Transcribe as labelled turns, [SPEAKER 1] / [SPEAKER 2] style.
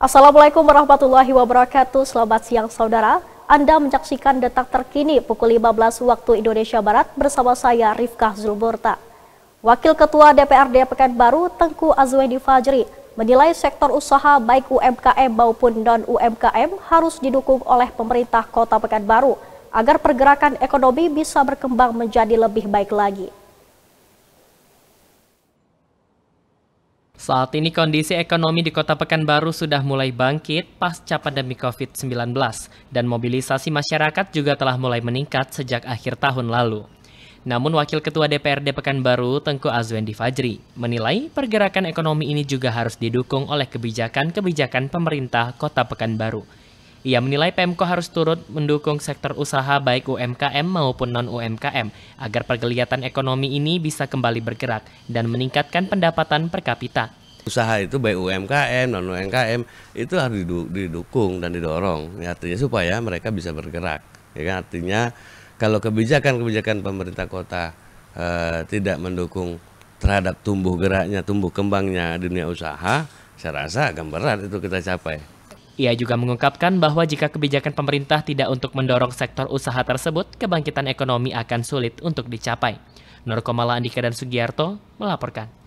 [SPEAKER 1] Assalamualaikum warahmatullahi wabarakatuh. Selamat siang saudara. Anda menyaksikan detak terkini pukul 15 waktu Indonesia Barat bersama saya Rifka Zulburta. Wakil Ketua DPRD Pekanbaru Tengku Azwedi Fajri menilai sektor usaha baik UMKM maupun non-UMKM harus didukung oleh pemerintah Kota Pekanbaru agar pergerakan ekonomi bisa berkembang menjadi lebih baik lagi.
[SPEAKER 2] Saat ini kondisi ekonomi di Kota Pekanbaru sudah mulai bangkit pasca pandemi COVID-19 dan mobilisasi masyarakat juga telah mulai meningkat sejak akhir tahun lalu. Namun Wakil Ketua DPRD Pekanbaru Tengku Azwendi Fajri menilai pergerakan ekonomi ini juga harus didukung oleh kebijakan-kebijakan pemerintah Kota Pekanbaru ia menilai Pemko harus turut mendukung sektor usaha baik UMKM maupun non-UMKM agar pergeliatan ekonomi ini bisa kembali bergerak dan meningkatkan pendapatan per kapita.
[SPEAKER 3] Usaha itu baik UMKM, non-UMKM itu harus didukung dan didorong. Ya, artinya supaya mereka bisa bergerak. Ya kan? Artinya kalau kebijakan-kebijakan pemerintah kota eh, tidak mendukung terhadap tumbuh geraknya, tumbuh kembangnya dunia usaha, saya rasa agak berat itu kita capai.
[SPEAKER 2] Ia juga mengungkapkan bahwa jika kebijakan pemerintah tidak untuk mendorong sektor usaha tersebut, kebangkitan ekonomi akan sulit untuk dicapai. Nur Andika dan Sugiyarto melaporkan.